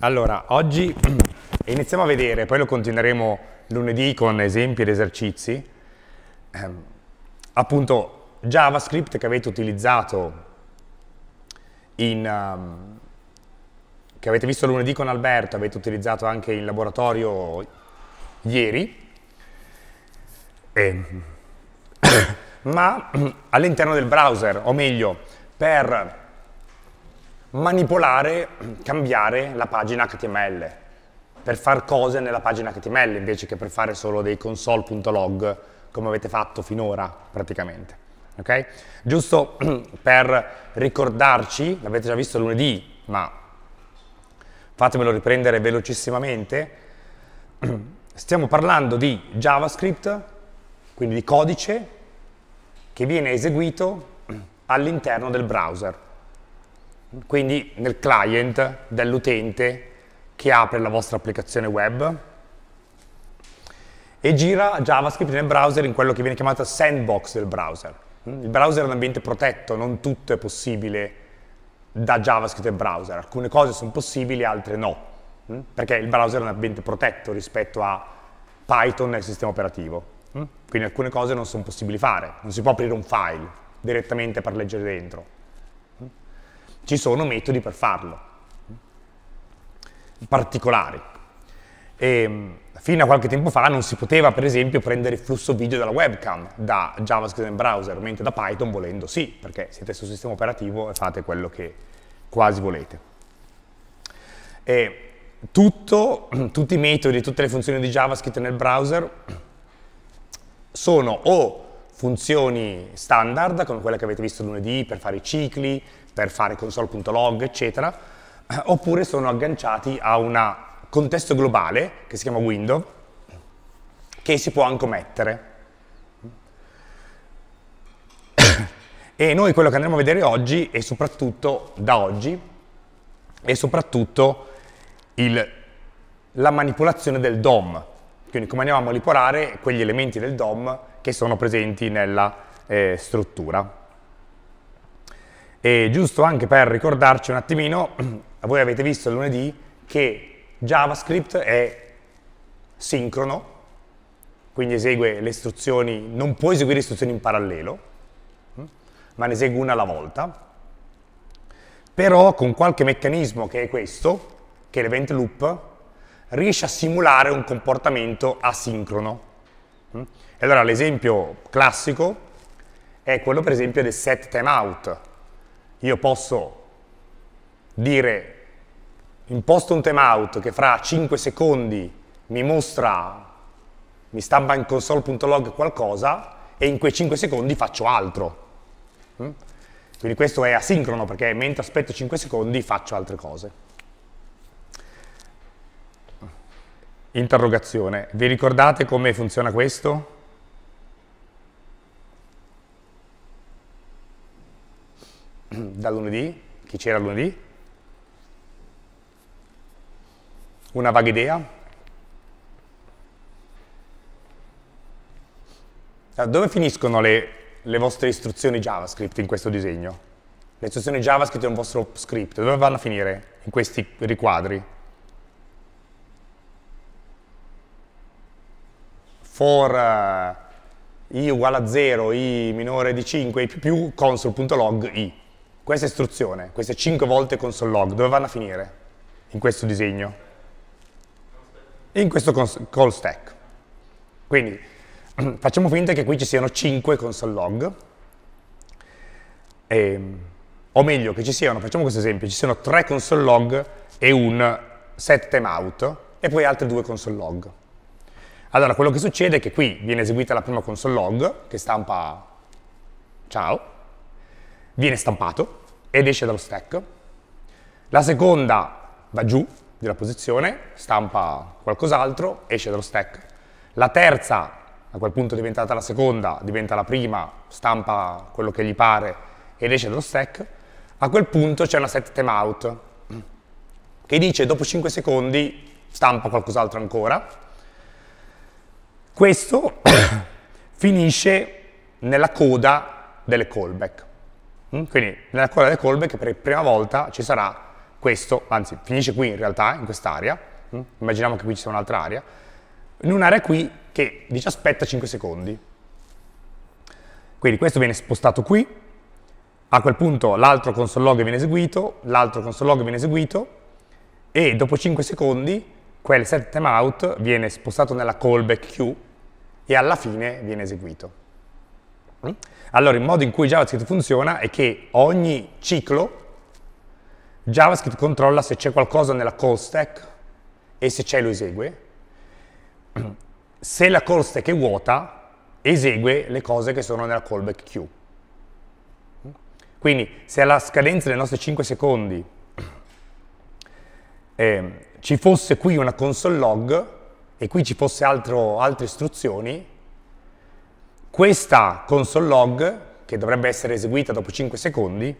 Allora, oggi iniziamo a vedere, poi lo continueremo lunedì con esempi ed esercizi. Eh, appunto, JavaScript che avete utilizzato in, um, che avete visto lunedì con Alberto, avete utilizzato anche in laboratorio ieri. Eh. ma all'interno del browser, o meglio, per manipolare, cambiare la pagina HTML per fare cose nella pagina HTML invece che per fare solo dei console.log come avete fatto finora praticamente. Ok? Giusto per ricordarci, l'avete già visto lunedì, ma fatemelo riprendere velocissimamente, stiamo parlando di JavaScript, quindi di codice che viene eseguito all'interno del browser quindi nel client dell'utente che apre la vostra applicazione web e gira JavaScript nel browser in quello che viene chiamato sandbox del browser. Mm? Il browser è un ambiente protetto, non tutto è possibile da JavaScript e browser. Alcune cose sono possibili, altre no, mm? perché il browser è un ambiente protetto rispetto a Python e il sistema operativo. Mm? Quindi alcune cose non sono possibili fare, non si può aprire un file direttamente per leggere dentro. Ci sono metodi per farlo, particolari. E, ehm, fino a qualche tempo fa non si poteva, per esempio, prendere il flusso video dalla webcam, da JavaScript nel browser, mentre da Python volendo sì, perché siete sul sistema operativo e fate quello che quasi volete. E, tutto, tutti i metodi, tutte le funzioni di JavaScript nel browser sono o funzioni standard come quella che avete visto lunedì per fare i cicli, per fare console.log, eccetera, oppure sono agganciati a un contesto globale che si chiama window che si può anche mettere. e noi quello che andremo a vedere oggi e soprattutto da oggi è soprattutto il, la manipolazione del DOM, quindi come andiamo a manipolare quegli elementi del DOM che sono presenti nella eh, struttura. E giusto anche per ricordarci un attimino, voi avete visto lunedì che JavaScript è sincrono, quindi esegue le istruzioni, non può eseguire istruzioni in parallelo, mm, ma ne esegue una alla volta. Però con qualche meccanismo che è questo, che è l'event loop, riesce a simulare un comportamento asincrono. E allora l'esempio classico è quello per esempio del set timeout. Io posso dire imposto un timeout che fra 5 secondi mi mostra, mi stampa in console.log qualcosa e in quei 5 secondi faccio altro. Mm? Quindi questo è asincrono perché mentre aspetto 5 secondi faccio altre cose. Interrogazione, vi ricordate come funziona questo? da lunedì, chi c'era lunedì? Una vaga idea? Dove finiscono le, le vostre istruzioni JavaScript in questo disegno? Le istruzioni JavaScript è un vostro script, dove vanno a finire in questi riquadri? For uh, i uguale a 0, i minore di 5, i più più, console.log i. Questa istruzione, queste 5 volte console log, dove vanno a finire in questo disegno? In questo call stack. Quindi facciamo finta che qui ci siano 5 console log, e, ehm, o meglio che ci siano, facciamo questo esempio, ci siano 3 console log e un set timeout e poi altre due console log. Allora, quello che succede è che qui viene eseguita la prima console log, che stampa ciao, viene stampato, ed esce dallo stack. La seconda va giù della posizione, stampa qualcos'altro, esce dallo stack. La terza, a quel punto diventata la seconda, diventa la prima, stampa quello che gli pare ed esce dallo stack. A quel punto c'è una set timeout che dice dopo 5 secondi stampa qualcos'altro ancora. Questo finisce nella coda delle callback. Mm? Quindi nella coda delle callback per la prima volta ci sarà questo, anzi finisce qui in realtà, in quest'area, mm? immaginiamo che qui ci sia un'altra area, in un'area qui che dice aspetta 5 secondi. Quindi questo viene spostato qui, a quel punto l'altro console log viene eseguito, l'altro console log viene eseguito e dopo 5 secondi quel set timeout viene spostato nella callback queue e alla fine viene eseguito. Mm? Allora, il modo in cui JavaScript funziona è che ogni ciclo JavaScript controlla se c'è qualcosa nella call stack e se c'è lo esegue. Se la call stack è vuota, esegue le cose che sono nella callback queue. Quindi se alla scadenza dei nostri 5 secondi eh, ci fosse qui una console log e qui ci fosse altro, altre istruzioni, questa console log, che dovrebbe essere eseguita dopo 5 secondi,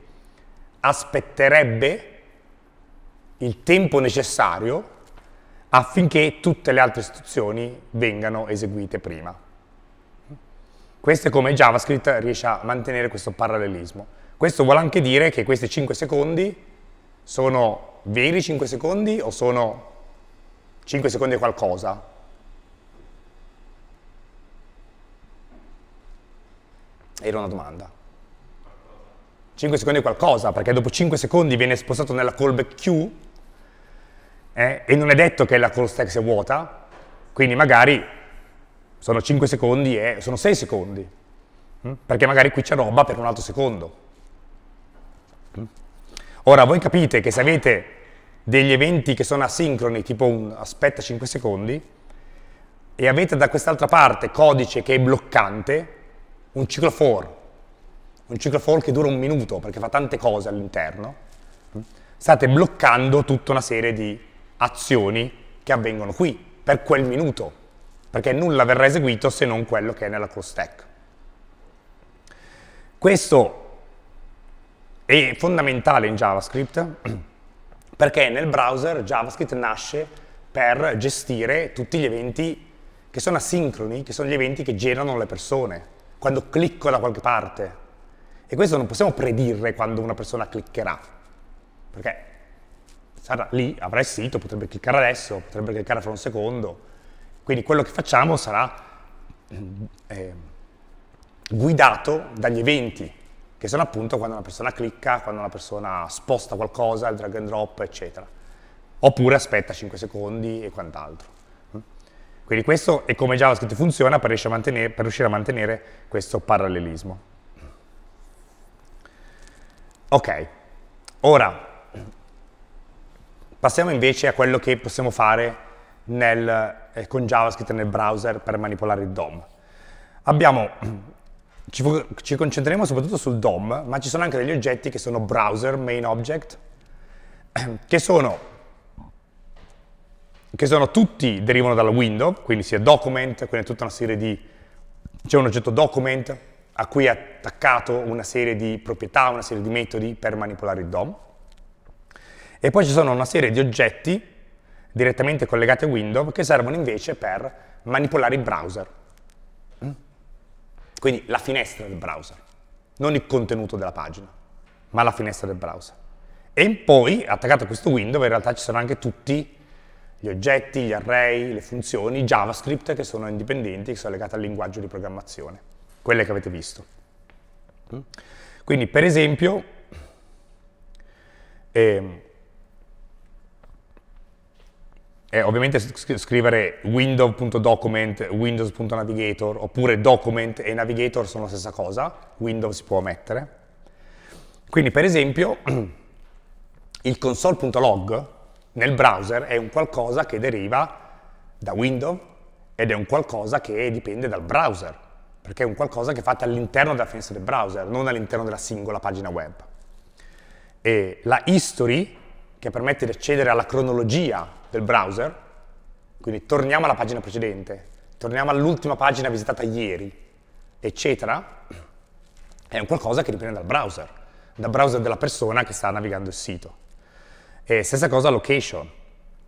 aspetterebbe il tempo necessario affinché tutte le altre istruzioni vengano eseguite prima. Questo è come JavaScript riesce a mantenere questo parallelismo. Questo vuole anche dire che questi 5 secondi sono veri 5 secondi o sono 5 secondi qualcosa? Era una domanda. 5 secondi è qualcosa, perché dopo 5 secondi viene spostato nella callback queue eh, e non è detto che la call stack sia vuota, quindi magari sono 5 secondi e sono 6 secondi, hm? perché magari qui c'è roba per un altro secondo. Hm? Ora, voi capite che se avete degli eventi che sono asincroni, tipo un aspetta 5 secondi, e avete da quest'altra parte codice che è bloccante, un ciclo ciclofor, un ciclo ciclofor che dura un minuto perché fa tante cose all'interno, mm, state bloccando tutta una serie di azioni che avvengono qui, per quel minuto, perché nulla verrà eseguito se non quello che è nella call stack. Questo è fondamentale in JavaScript perché nel browser JavaScript nasce per gestire tutti gli eventi che sono asincroni, che sono gli eventi che generano le persone, quando clicco da qualche parte. E questo non possiamo predire quando una persona cliccherà, perché sarà lì, avrà il sito, potrebbe cliccare adesso, potrebbe cliccare fra un secondo. Quindi quello che facciamo sarà eh, guidato dagli eventi, che sono appunto quando una persona clicca, quando una persona sposta qualcosa, il drag and drop, eccetera. Oppure aspetta 5 secondi e quant'altro. Quindi questo è come JavaScript funziona per riuscire a mantenere, riuscire a mantenere questo parallelismo. Ok, ora passiamo invece a quello che possiamo fare nel, eh, con JavaScript nel browser per manipolare il DOM. Abbiamo, ci, ci, concentriamo soprattutto sul DOM, ma ci sono anche degli oggetti che sono browser, main object, che sono che sono tutti derivano dalla window, quindi sia document, quindi tutta una serie di, c'è un oggetto document a cui è attaccato una serie di proprietà, una serie di metodi per manipolare il DOM. E poi ci sono una serie di oggetti direttamente collegati a Windows che servono invece per manipolare il browser. Mm? Quindi la finestra del browser, non il contenuto della pagina, ma la finestra del browser. E poi, attaccato a questo window, in realtà ci sono anche tutti gli oggetti, gli array, le funzioni JavaScript che sono indipendenti, che sono legate al linguaggio di programmazione, quelle che avete visto. Mm. Quindi per esempio, eh, eh, ovviamente scrivere window.document, windows.navigator, oppure document e navigator sono la stessa cosa, Windows si può omettere. Quindi per esempio il console.log nel browser è un qualcosa che deriva da Windows ed è un qualcosa che dipende dal browser, perché è un qualcosa che è fatto all'interno della finestra del browser, non all'interno della singola pagina web. E la history, che permette di accedere alla cronologia del browser, quindi torniamo alla pagina precedente, torniamo all'ultima pagina visitata ieri, eccetera, è un qualcosa che dipende dal browser, dal browser della persona che sta navigando il sito. E stessa cosa location,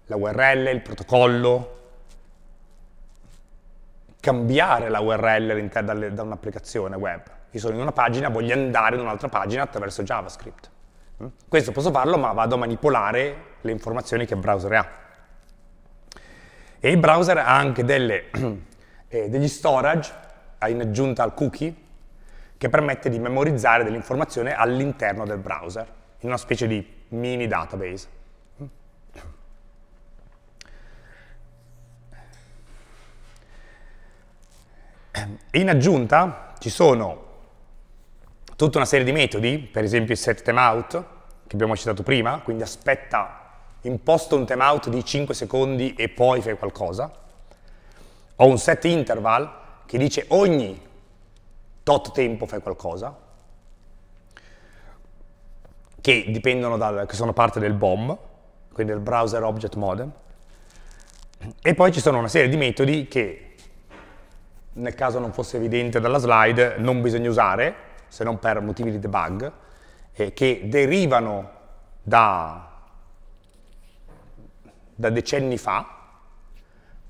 la URL, il protocollo, cambiare la URL all'interno da un'applicazione web. Io sono in una pagina, voglio andare in un'altra pagina attraverso JavaScript. Mm? Questo posso farlo, ma vado a manipolare le informazioni che il browser ha. E il browser ha anche delle, eh, degli storage in aggiunta al cookie che permette di memorizzare dell'informazione all'interno del browser, in una specie di mini database. In aggiunta ci sono tutta una serie di metodi, per esempio il set timeout, che abbiamo citato prima, quindi aspetta, imposto un timeout di 5 secondi e poi fai qualcosa. Ho un set interval che dice ogni tot tempo fai qualcosa, che dipendono dal, che sono parte del BOM, quindi del Browser Object Modem. e poi ci sono una serie di metodi che, nel caso non fosse evidente dalla slide, non bisogna usare, se non per motivi di debug, eh, che derivano da, da decenni fa,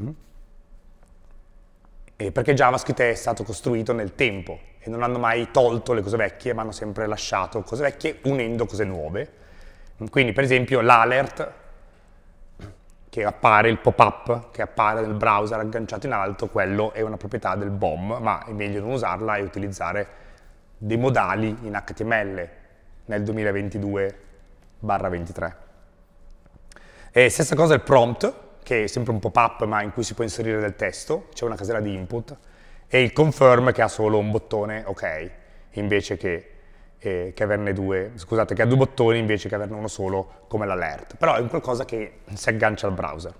mm eh, perché JavaScript è stato costruito nel tempo e non hanno mai tolto le cose vecchie, ma hanno sempre lasciato cose vecchie unendo cose nuove. Quindi per esempio l'alert che appare, il pop-up che appare nel browser agganciato in alto, quello è una proprietà del BOM, ma è meglio non usarla e utilizzare dei modali in HTML nel 2022 23. E stessa cosa il prompt, che è sempre un pop-up ma in cui si può inserire del testo, c'è una casella di input, e il confirm che ha solo un bottone ok, invece che, eh, che averne due, scusate, che ha due bottoni invece che averne uno solo come l'alert, però è un qualcosa che si aggancia al browser.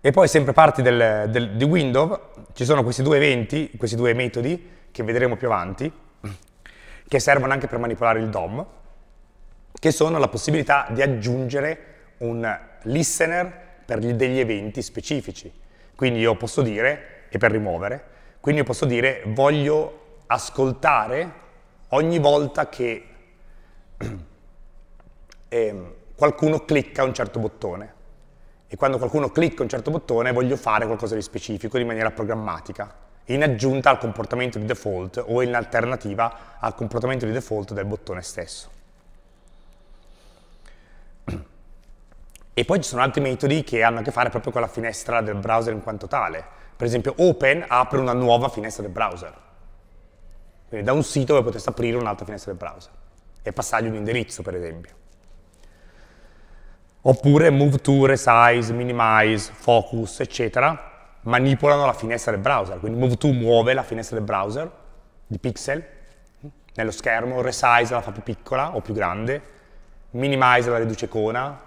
E poi sempre parti del, del, di Windows ci sono questi due eventi, questi due metodi che vedremo più avanti, che servono anche per manipolare il DOM, che sono la possibilità di aggiungere un listener per degli eventi specifici. Quindi io posso dire, e per rimuovere, quindi io posso dire voglio ascoltare ogni volta che eh, qualcuno clicca un certo bottone. E quando qualcuno clicca un certo bottone voglio fare qualcosa di specifico in maniera programmatica, in aggiunta al comportamento di default o in alternativa al comportamento di default del bottone stesso. E poi ci sono altri metodi che hanno a che fare proprio con la finestra del browser in quanto tale. Per esempio Open apre una nuova finestra del browser. Quindi da un sito voi potreste aprire un'altra finestra del browser e passargli un indirizzo, per esempio. Oppure move to, resize, minimize, focus, eccetera, manipolano la finestra del browser. Quindi move to muove la finestra del browser di pixel nello schermo, resize la fa più piccola o più grande, minimize la riduce icona,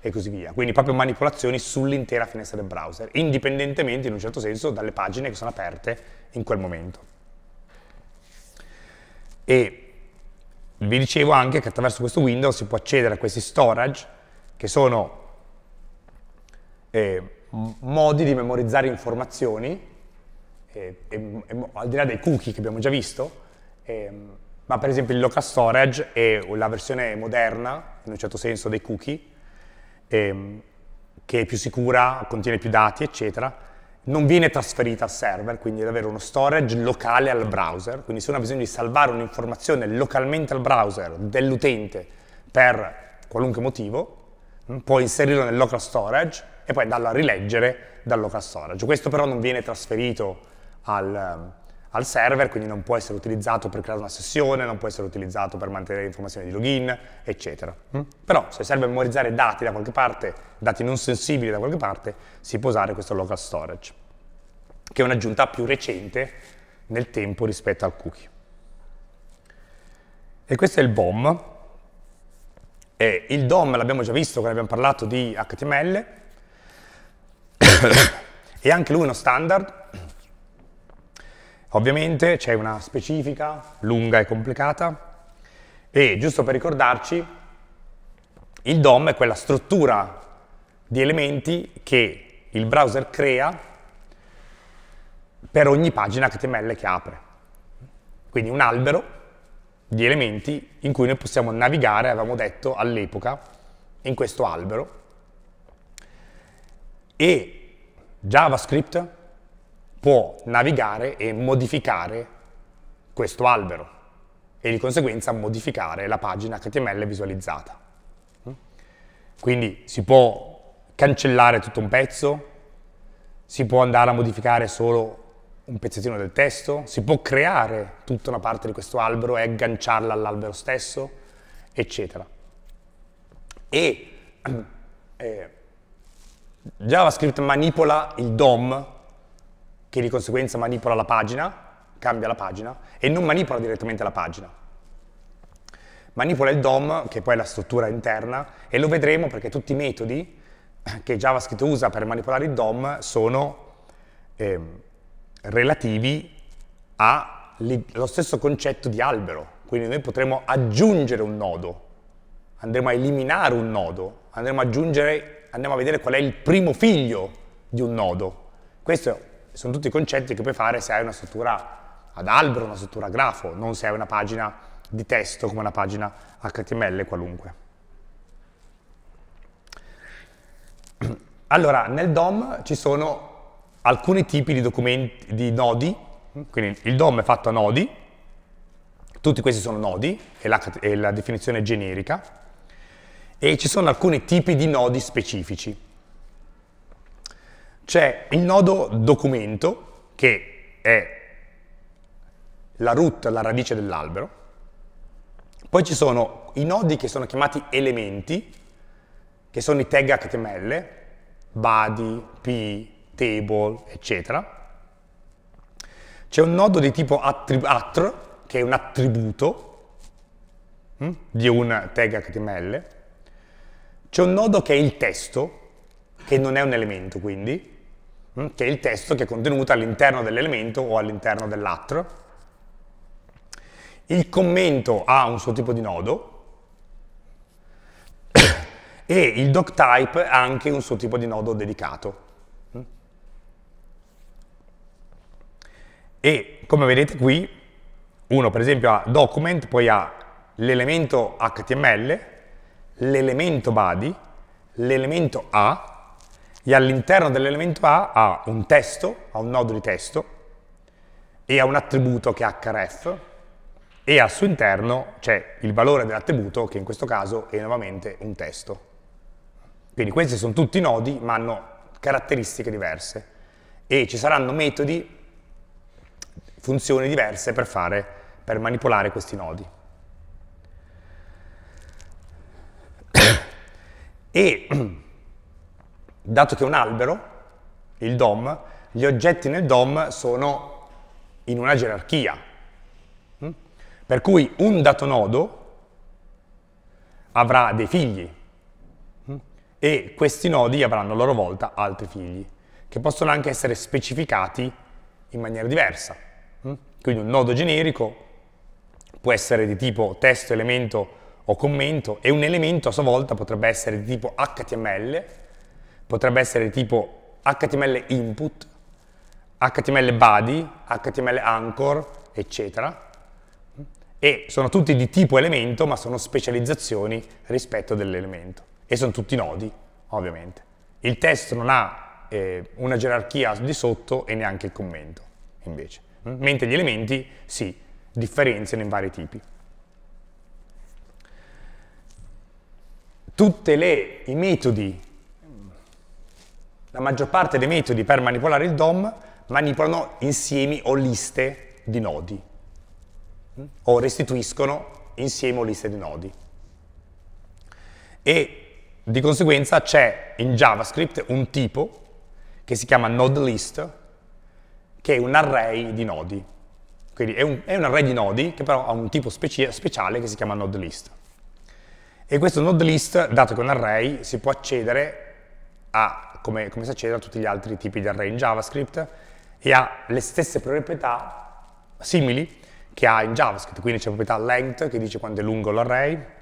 e così via. Quindi proprio manipolazioni sull'intera finestra del browser, indipendentemente in un certo senso dalle pagine che sono aperte in quel momento. E vi dicevo anche che attraverso questo window si può accedere a questi storage che sono eh, modi di memorizzare informazioni, eh, eh, al di là dei cookie che abbiamo già visto, ehm, ma per esempio il local storage è la versione moderna, in un certo senso, dei cookie, ehm, che è più sicura, contiene più dati, eccetera, non viene trasferita al server, quindi deve avere uno storage locale al browser, quindi se uno ha bisogno di salvare un'informazione localmente al browser dell'utente per qualunque motivo, può inserirlo nel local storage e poi andarlo a rileggere dal local storage. Questo però non viene trasferito al, al server, quindi non può essere utilizzato per creare una sessione, non può essere utilizzato per mantenere informazioni di login, eccetera. Mm? Però se serve memorizzare dati da qualche parte, dati non sensibili da qualche parte, si può usare questo local storage, che è un'aggiunta più recente nel tempo rispetto al cookie. E questo è il DOM. E il DOM l'abbiamo già visto quando abbiamo parlato di HTML, e anche lui è uno standard Ovviamente c'è una specifica lunga e complicata e giusto per ricordarci, il DOM è quella struttura di elementi che il browser crea per ogni pagina HTML che apre. Quindi un albero di elementi in cui noi possiamo navigare, avevamo detto all'epoca, in questo albero. E JavaScript può navigare e modificare questo albero e di conseguenza modificare la pagina HTML visualizzata. Quindi si può cancellare tutto un pezzo, si può andare a modificare solo un pezzettino del testo, si può creare tutta una parte di questo albero e agganciarla all'albero stesso, eccetera. E eh, JavaScript manipola il DOM che di conseguenza manipola la pagina, cambia la pagina, e non manipola direttamente la pagina. Manipola il DOM, che poi è la struttura interna, e lo vedremo perché tutti i metodi che JavaScript usa per manipolare il DOM sono eh, relativi allo stesso concetto di albero. Quindi noi potremo aggiungere un nodo, andremo a eliminare un nodo, andremo, aggiungere, andremo a vedere qual è il primo figlio di un nodo. Questo sono tutti concetti che puoi fare se hai una struttura ad albero, una struttura a grafo, non se hai una pagina di testo come una pagina HTML qualunque. Allora, nel DOM ci sono alcuni tipi di documenti, di nodi, quindi il DOM è fatto a nodi, tutti questi sono nodi, è la, è la definizione generica, e ci sono alcuni tipi di nodi specifici c'è il nodo documento, che è la root, la radice dell'albero, poi ci sono i nodi che sono chiamati elementi, che sono i tag HTML, body, p, table, eccetera. C'è un nodo di tipo attr, che è un attributo hm, di un tag HTML. C'è un nodo che è il testo, che non è un elemento quindi, Mm, che è il testo che è contenuto all'interno dell'elemento o all'interno dell'altro. Il commento ha un suo tipo di nodo e il doctype ha anche un suo tipo di nodo dedicato. Mm. E come vedete qui, uno per esempio ha document, poi ha l'elemento HTML, l'elemento body, l'elemento A e all'interno dell'elemento A ha un testo, ha un nodo di testo, e ha un attributo che è href, e al suo interno c'è il valore dell'attributo, che in questo caso è nuovamente un testo. Quindi questi sono tutti nodi, ma hanno caratteristiche diverse. E ci saranno metodi, funzioni diverse per, fare, per manipolare questi nodi. e dato che è un albero, il DOM, gli oggetti nel DOM sono in una gerarchia. Mm? Per cui un dato nodo avrà dei figli mm? e questi nodi avranno a loro volta altri figli, che possono anche essere specificati in maniera diversa. Mm? Quindi un nodo generico può essere di tipo testo, elemento o commento e un elemento a sua volta potrebbe essere di tipo HTML potrebbe essere tipo HTML input, HTML body, HTML anchor, eccetera. E sono tutti di tipo elemento, ma sono specializzazioni rispetto dell'elemento. E sono tutti nodi, ovviamente. Il testo non ha eh, una gerarchia di sotto e neanche il commento, invece. Mentre gli elementi si differenziano in vari tipi. Tutti i metodi la maggior parte dei metodi per manipolare il DOM manipolano insiemi o liste di nodi, o restituiscono insieme o liste di nodi. E di conseguenza c'è in JavaScript un tipo che si chiama node list, che è un array di nodi. Quindi è un, è un array di nodi che però ha un tipo speci speciale che si chiama node list. E questo node list, dato che è un array, si può accedere ha, come, come si accede a tutti gli altri tipi di array in JavaScript, e ha le stesse proprietà simili che ha in JavaScript, quindi c'è la proprietà length che dice quanto è lungo l'array,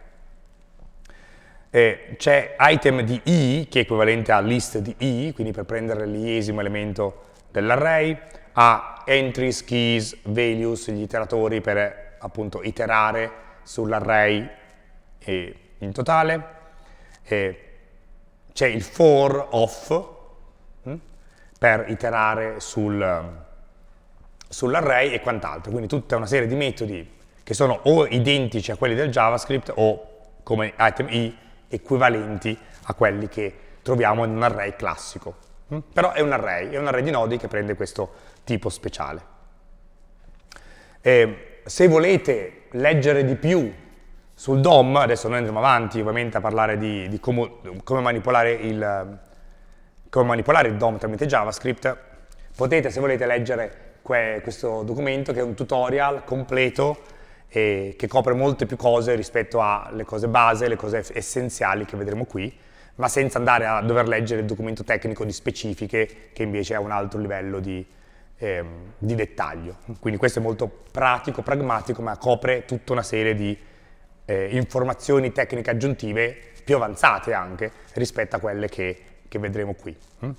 c'è item di i che è equivalente a list di i, quindi per prendere l'iesimo elemento dell'array, ha entries, keys, values, gli iteratori per appunto iterare sull'array in totale, e c'è il for off mm, per iterare sul, sull'array e quant'altro. Quindi tutta una serie di metodi che sono o identici a quelli del JavaScript o come item i equivalenti a quelli che troviamo in un array classico. Mm? Però è un array, è un array di nodi che prende questo tipo speciale. E se volete leggere di più sul DOM, adesso noi andremo avanti ovviamente a parlare di, di come, come, manipolare il, come manipolare il DOM tramite JavaScript, potete se volete leggere que questo documento che è un tutorial completo e che copre molte più cose rispetto alle cose base, le cose essenziali che vedremo qui, ma senza andare a dover leggere il documento tecnico di specifiche che invece è un altro livello di, ehm, di dettaglio. Quindi questo è molto pratico, pragmatico, ma copre tutta una serie di eh, informazioni tecniche aggiuntive più avanzate anche rispetto a quelle che, che vedremo qui. Hm?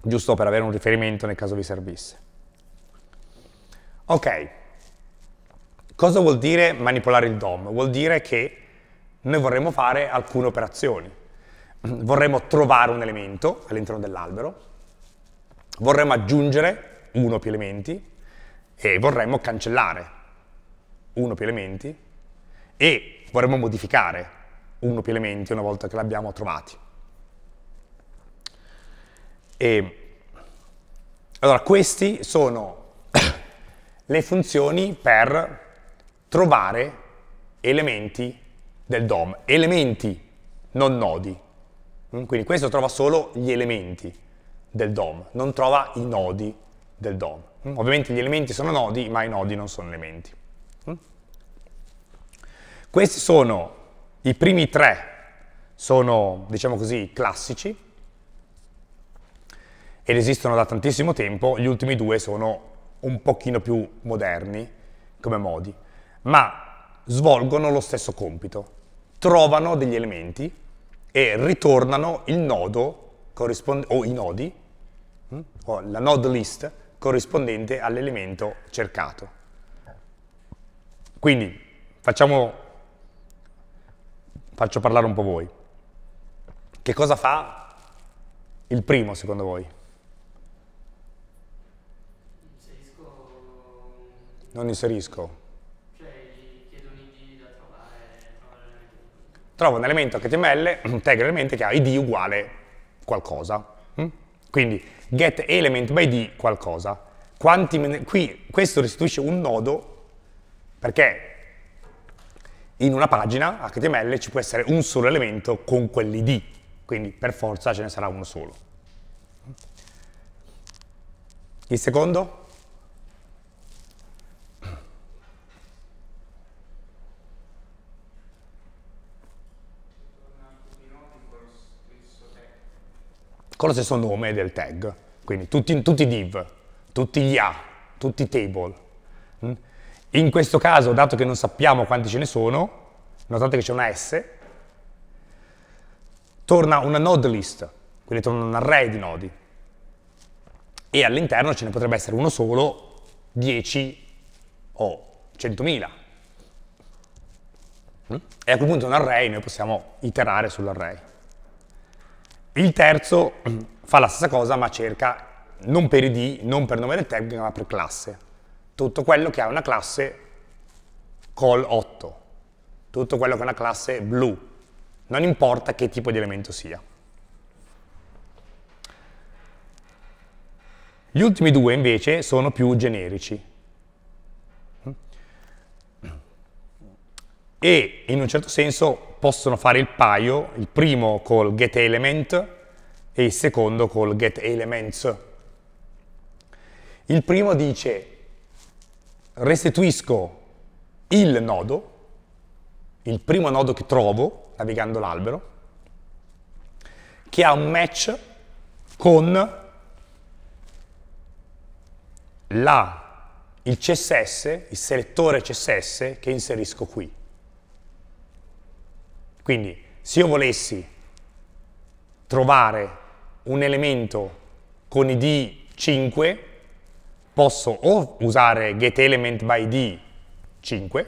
Giusto per avere un riferimento nel caso vi servisse. Ok, cosa vuol dire manipolare il DOM? Vuol dire che noi vorremmo fare alcune operazioni. Vorremmo trovare un elemento all'interno dell'albero, vorremmo aggiungere uno più elementi e vorremmo cancellare uno più elementi e vorremmo modificare uno più elementi una volta che l'abbiamo trovati. E, allora, queste sono le funzioni per trovare elementi del DOM, elementi non nodi. Mm, quindi questo trova solo gli elementi del DOM, non trova i nodi del DOM. Mm, ovviamente gli elementi sono nodi, ma i nodi non sono elementi. Questi sono i primi tre, sono diciamo così classici ed esistono da tantissimo tempo, gli ultimi due sono un pochino più moderni come modi, ma svolgono lo stesso compito, trovano degli elementi e ritornano il nodo o i nodi, hm? o la node list corrispondente all'elemento cercato. Quindi facciamo Faccio parlare un po' voi. Che cosa fa il primo secondo voi? Inserisco... Non inserisco. Cioè, chiedo un ID da trovare. Trovo un elemento HTML, integra elementi che ha ID uguale qualcosa. Mm? Quindi get element by ID qualcosa. Quanti, qui questo restituisce un nodo perché in una pagina HTML ci può essere un solo elemento con quell'id, quindi per forza ce ne sarà uno solo. Il secondo? Con lo stesso nome del tag, quindi tutti, tutti div, tutti gli A, tutti table, in questo caso, dato che non sappiamo quanti ce ne sono, notate che c'è una S, torna una node list, quindi torna un array di nodi. E all'interno ce ne potrebbe essere uno solo, 10 o 100.000. Mm? E a quel punto un array, noi possiamo iterare sull'array. Il terzo mm, fa la stessa cosa, ma cerca non per id, non per nome del tag, ma per classe tutto quello che ha una classe col 8, tutto quello che ha una classe blu, non importa che tipo di elemento sia. Gli ultimi due invece sono più generici. E in un certo senso possono fare il paio, il primo col getElement e il secondo col getElements. Il primo dice restituisco il nodo, il primo nodo che trovo navigando l'albero, che ha un match con la, il CSS, il selettore CSS che inserisco qui. Quindi se io volessi trovare un elemento con id 5 posso o usare getElement 5,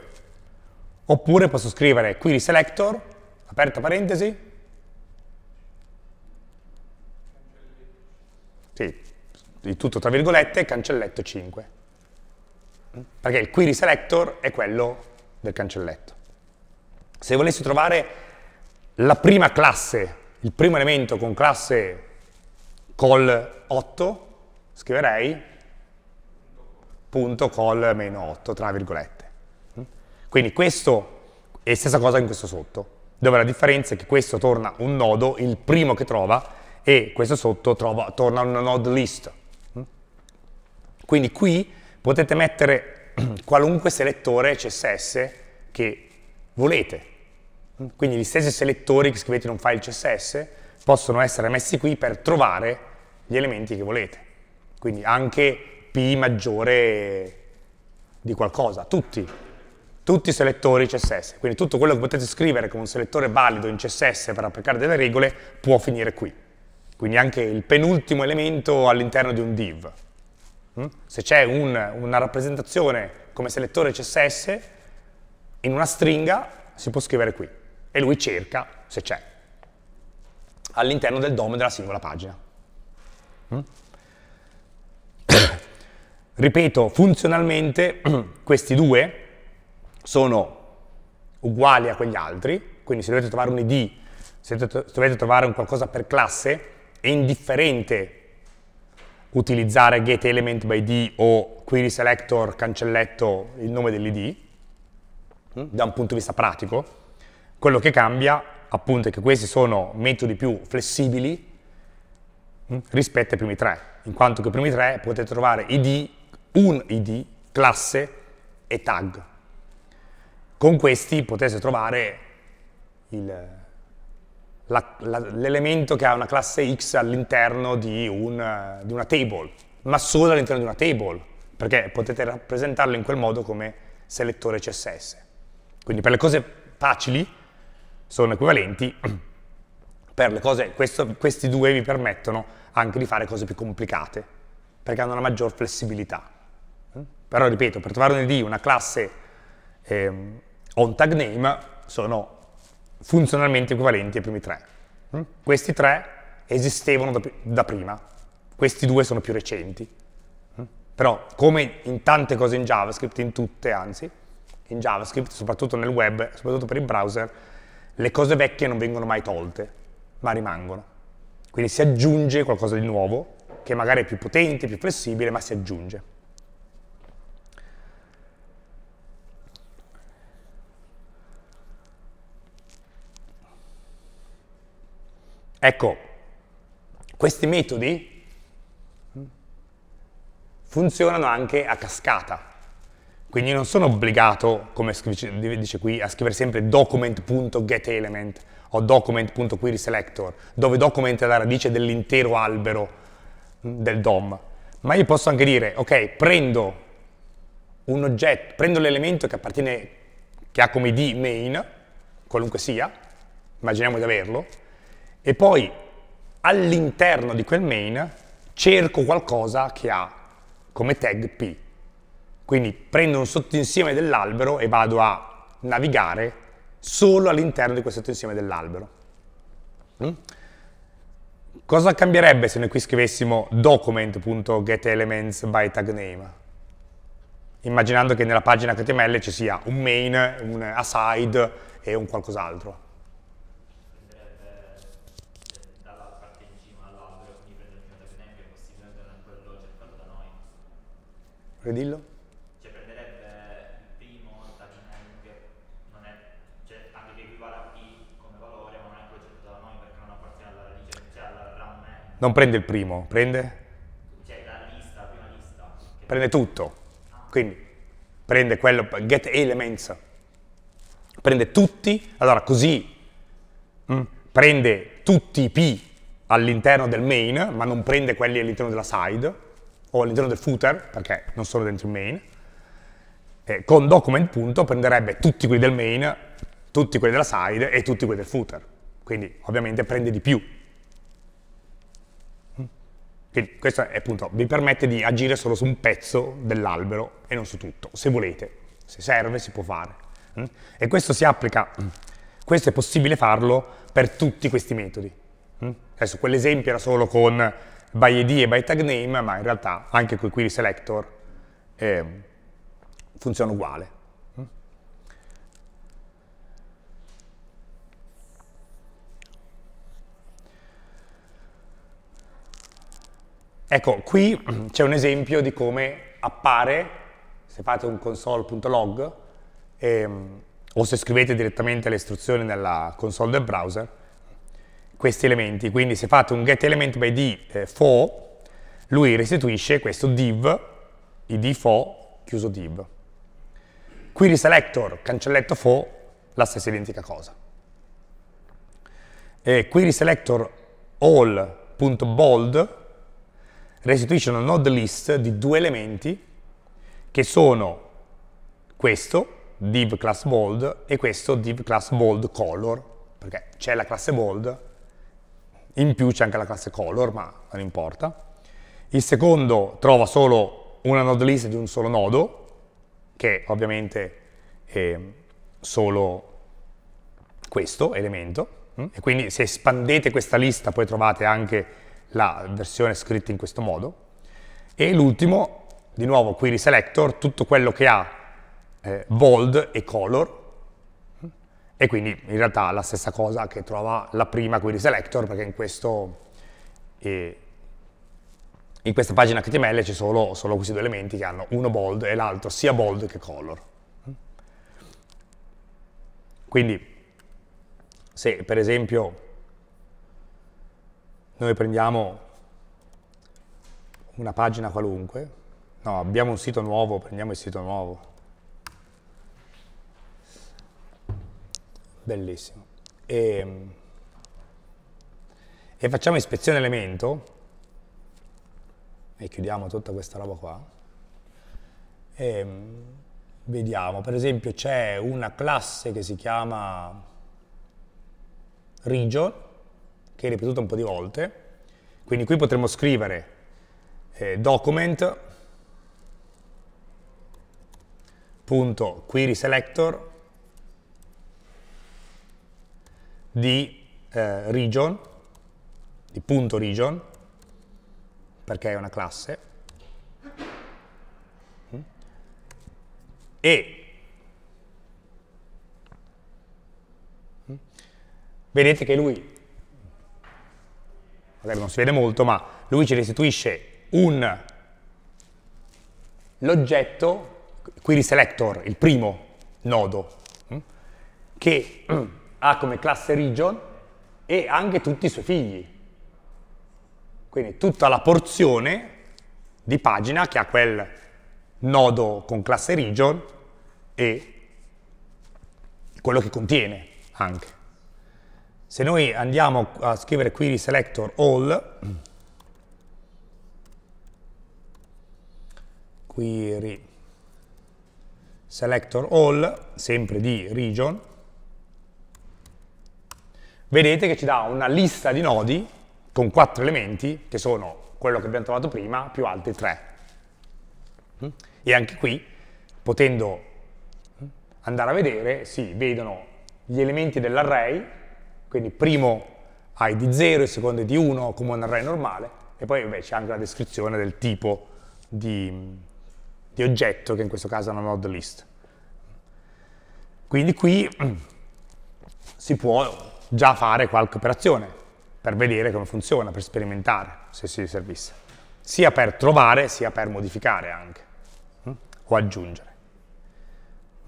oppure posso scrivere querySelector aperta parentesi, sì, di tutto tra virgolette, cancelletto 5. Perché il querySelector è quello del cancelletto. Se volessi trovare la prima classe, il primo elemento con classe col 8, scriverei punto col meno 8, tra virgolette. Mm? Quindi questo è stessa cosa in questo sotto, dove la differenza è che questo torna un nodo, il primo che trova, e questo sotto trova, torna una node list. Mm? Quindi qui potete mettere qualunque selettore CSS che volete. Mm? Quindi gli stessi selettori che scrivete in un file CSS possono essere messi qui per trovare gli elementi che volete. Quindi anche P maggiore di qualcosa, tutti, tutti i selettori CSS, quindi tutto quello che potete scrivere come un selettore valido in CSS per applicare delle regole può finire qui, quindi anche il penultimo elemento all'interno di un div. Mm? Se c'è un, una rappresentazione come selettore CSS, in una stringa si può scrivere qui e lui cerca se c'è all'interno del DOM della singola pagina. Mm? Ripeto, funzionalmente questi due sono uguali a quegli altri, quindi se dovete trovare un id, se dovete trovare un qualcosa per classe, è indifferente utilizzare getElementByD o querySelector cancelletto il nome dell'id, hm, da un punto di vista pratico. Quello che cambia appunto è che questi sono metodi più flessibili hm, rispetto ai primi tre, in quanto che i primi tre potete trovare id un ID, classe e tag. Con questi potete trovare l'elemento che ha una classe X all'interno di, un, di una table, ma solo all'interno di una table, perché potete rappresentarlo in quel modo come selettore CSS. Quindi per le cose facili sono equivalenti, per le cose, questo, questi due vi permettono anche di fare cose più complicate, perché hanno una maggior flessibilità. Però ripeto, per trovare un ID, una classe ehm, on tag name sono funzionalmente equivalenti ai primi tre. Mm? Questi tre esistevano da, da, prima, questi due sono più recenti. Mm? Però come in tante cose in JavaScript, in tutte anzi, in JavaScript, soprattutto nel web, soprattutto per il browser, le cose vecchie non vengono mai tolte, ma rimangono. Quindi si aggiunge qualcosa di nuovo, che magari è più potente, più flessibile, ma si aggiunge. Ecco, questi metodi funzionano anche a cascata. Quindi non sono obbligato, come dice qui, a scrivere sempre document.getElement o document.querySelector, dove document è la radice dell'intero albero del DOM. Ma io posso anche dire, ok, prendo un oggetto, prendo l'elemento che appartiene, che ha come ID main, qualunque sia, immaginiamo di averlo, e poi all'interno di quel main cerco qualcosa che ha come tag P. Quindi prendo un sottoinsieme dell'albero e vado a navigare solo all'interno di quel sottoinsieme dell'albero. Mm? Cosa cambierebbe se noi qui scrivessimo document.getElementsByTagName? Immaginando che nella pagina HTML ci sia un main, un aside e un qualcos'altro. Ridillo? Cioè prenderebbe primo da Kinello non è, cioè anche che equivale a P come valore, ma non è progettato da noi perché non appartiene alla radice, cioè alla RAM. Non prende il primo, prende? Cioè la lista, la prima lista. Prende tutto. Ah. Quindi prende quello, get elements. Prende tutti, allora così mh, mm, prende tutti i P all'interno del main, ma non prende quelli all'interno della side o all'interno del footer, perché non sono dentro il main, eh, con document. prenderebbe tutti quelli del main, tutti quelli della side e tutti quelli del footer. Quindi ovviamente prende di più. Mm. Quindi questo è appunto, vi permette di agire solo su un pezzo dell'albero e non su tutto, se volete, se serve si può fare. Mm. E questo si applica, mm. questo è possibile farlo per tutti questi metodi. Adesso quell'esempio era solo con by ID e by tag name, ma in realtà anche con i query selector eh, funziona uguale. Ecco, qui c'è un esempio di come appare, se fate un console.log, ehm, o se scrivete direttamente le istruzioni nella console del browser, questi elementi. Quindi se fate un getElementByD di eh, fo, lui restituisce questo div, id fo, chiuso div. Query selector, cancelletto fo, la stessa identica cosa. E query selector all.bold restituisce una node list di due elementi che sono questo, div class bold, e questo div class bold color, perché c'è la classe bold in più c'è anche la classe color, ma non importa. Il secondo trova solo una node list di un solo nodo, che ovviamente è solo questo elemento. Mm? E quindi se espandete questa lista poi trovate anche la versione scritta in questo modo. E l'ultimo, di nuovo query selector, tutto quello che ha eh, bold e color, e quindi in realtà la stessa cosa che trova la prima query selector perché in, questo, eh, in questa pagina HTML ci sono solo, questi due elementi che hanno uno bold e l'altro sia bold che color. Quindi se per esempio noi prendiamo una pagina qualunque, no, abbiamo un sito nuovo, prendiamo il sito nuovo, bellissimo. E, e facciamo ispezione elemento e chiudiamo tutta questa roba qua. E, vediamo, per esempio c'è una classe che si chiama region, che è ripetuta un po' di volte, quindi qui potremmo scrivere eh, document.querySelector di eh, region, di punto region, perché è una classe, mm. e mm. vedete che lui, magari non si vede molto, ma lui ci restituisce un l'oggetto query selector, il primo nodo, mm, che ha come classe region e anche tutti i suoi figli. Quindi tutta la porzione di pagina che ha quel nodo con classe region e quello che contiene anche. Se noi andiamo a scrivere query selector all, query selector all, sempre di region, vedete che ci dà una lista di nodi con quattro elementi, che sono quello che abbiamo trovato prima, più altri tre. E anche qui, potendo andare a vedere, si vedono gli elementi dell'array, quindi primo hai di 0, e secondo è di 1 come un array normale, e poi invece anche la descrizione del tipo di, di oggetto, che in questo caso è una node list. Quindi qui si può già fare qualche operazione per vedere come funziona, per sperimentare se si servisse, sia per trovare sia per modificare anche mm, o aggiungere.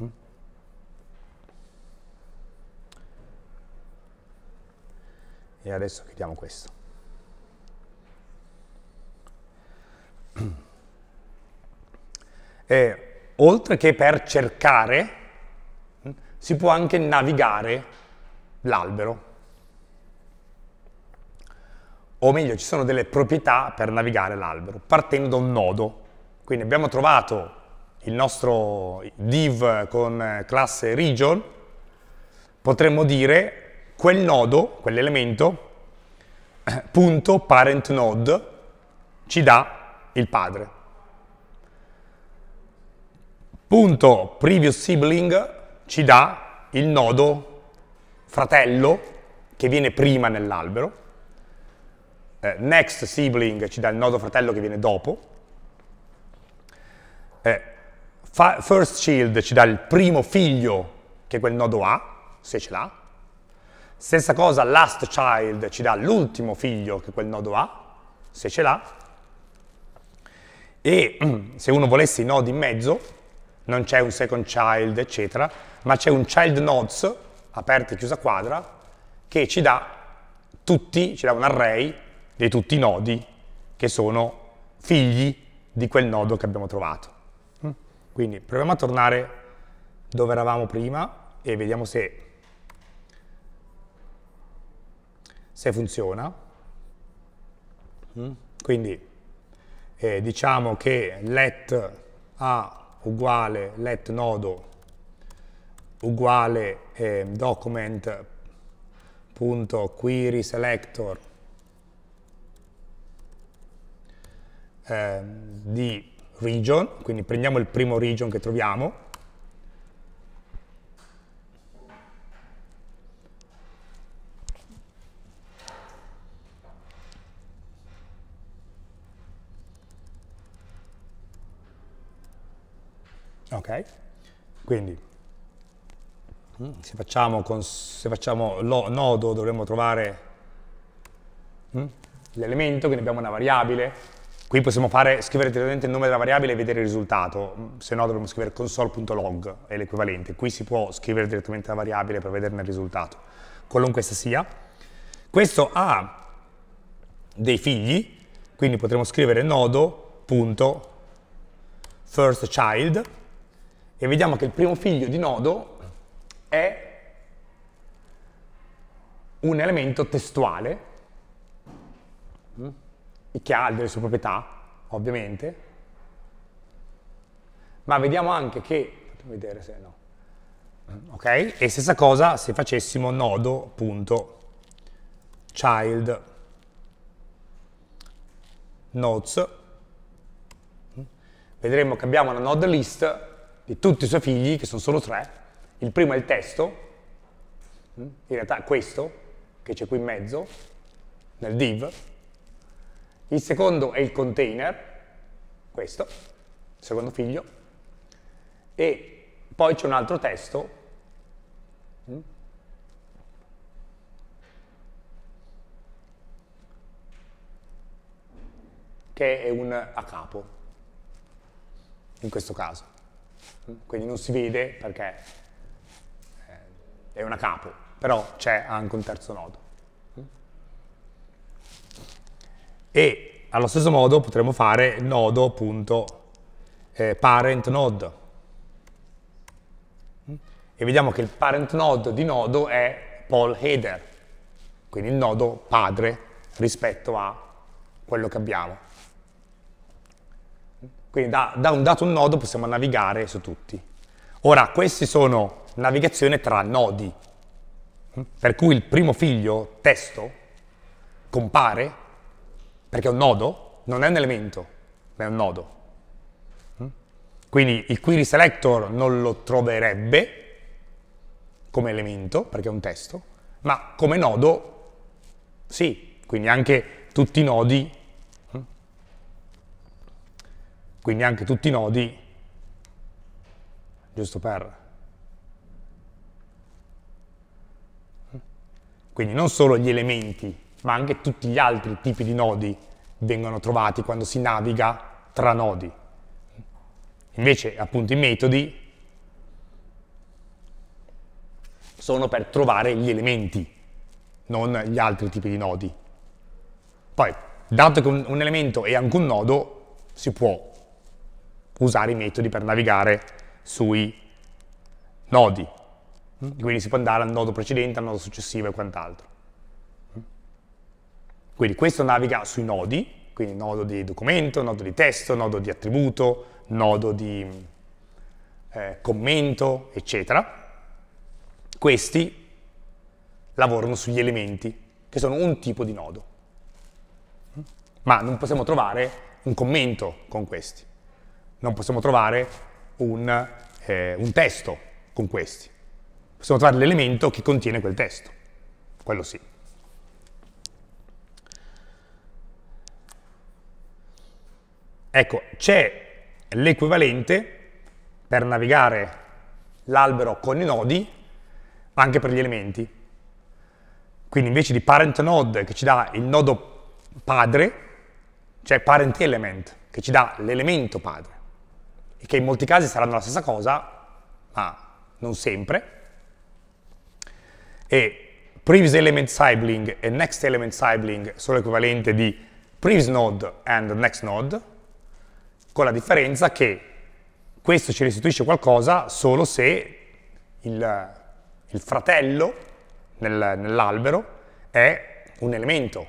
Mm. E adesso chiudiamo questo. E, oltre che per cercare, mm, si può anche navigare l'albero. O meglio, ci sono delle proprietà per navigare l'albero, partendo da un nodo. Quindi abbiamo trovato il nostro div con eh, classe region, potremmo dire quel nodo, quell'elemento, punto parent node, ci dà il padre. Punto previous sibling ci dà il nodo fratello, che viene prima nell'albero, eh, next sibling ci dà il nodo fratello che viene dopo, eh, first child ci dà il primo figlio che quel nodo ha, se ce l'ha, stessa cosa last child ci dà l'ultimo figlio che quel nodo ha, se ce l'ha, e se uno volesse i nodi in mezzo, non c'è un second child, eccetera, ma c'è un child nodes aperta e chiusa quadra, che ci dà tutti, ci dà un array di tutti i nodi che sono figli di quel nodo che abbiamo trovato. Mm? Quindi proviamo a tornare dove eravamo prima e vediamo se, se funziona. Mm? Quindi eh, diciamo che let a uguale let nodo uguale eh, document.query selector eh, di region, quindi prendiamo il primo region che troviamo, Ok? Quindi Mm, se facciamo, con, se facciamo lo, nodo dovremmo trovare mm, l'elemento, quindi abbiamo una variabile. Qui possiamo fare, scrivere direttamente il nome della variabile e vedere il risultato, mm, se no dovremmo scrivere console.log, è l'equivalente. Qui si può scrivere direttamente la variabile per vederne il risultato, qualunque essa sia. Questo ha dei figli, quindi potremmo scrivere nodo.firstChild e vediamo che il primo figlio di nodo è un elemento testuale mm, che ha delle sue proprietà, ovviamente, ma vediamo anche che, fatemi vedere se no, mm, ok? E stessa cosa se facessimo nodo.child nodes, mm. vedremo che abbiamo una node list di tutti i suoi figli, che sono solo tre, il primo è il testo, in realtà questo, che c'è qui in mezzo, nel div. Il secondo è il container, questo, secondo figlio. E poi c'è un altro testo, che è un a capo, in questo caso. Quindi non si vede perché è una capo, però c'è anche un terzo nodo. E allo stesso modo potremmo fare nodo.parent eh, node. E vediamo che il parent node di nodo è Paul header, quindi il nodo padre rispetto a quello che abbiamo. Quindi da, da, un dato un nodo possiamo navigare su tutti. Ora, questi sono navigazione tra nodi. Per cui il primo figlio, testo, compare perché è un nodo, non è un elemento, ma è un nodo. Quindi il query selector non lo troverebbe come elemento, perché è un testo, ma come nodo sì, quindi anche tutti i nodi, quindi anche tutti i nodi, giusto per Quindi non solo gli elementi, ma anche tutti gli altri tipi di nodi vengono trovati quando si naviga tra nodi. Invece appunto i metodi sono per trovare gli elementi, non gli altri tipi di nodi. Poi, dato che un, elemento è anche un nodo, si può usare i metodi per navigare sui nodi. Quindi si può andare al nodo precedente, al nodo successivo e quant'altro. Quindi questo naviga sui nodi, quindi nodo di documento, nodo di testo, nodo di attributo, nodo di eh, commento, eccetera. Questi lavorano sugli elementi, che sono un tipo di nodo. Ma non possiamo trovare un commento con questi, non possiamo trovare un, eh, un testo con questi possiamo trovare l'elemento che contiene quel testo, quello sì. Ecco, c'è l'equivalente per navigare l'albero con i nodi anche per gli elementi. Quindi invece di parent node che ci dà il nodo padre, c'è parent element che ci dà l'elemento padre, e che in molti casi saranno la stessa cosa, ma non sempre, e previous element sibling e next element sibling sono l'equivalente di previous node and next node, con la differenza che questo ci restituisce qualcosa solo se il, il fratello nel, nell'albero è un elemento,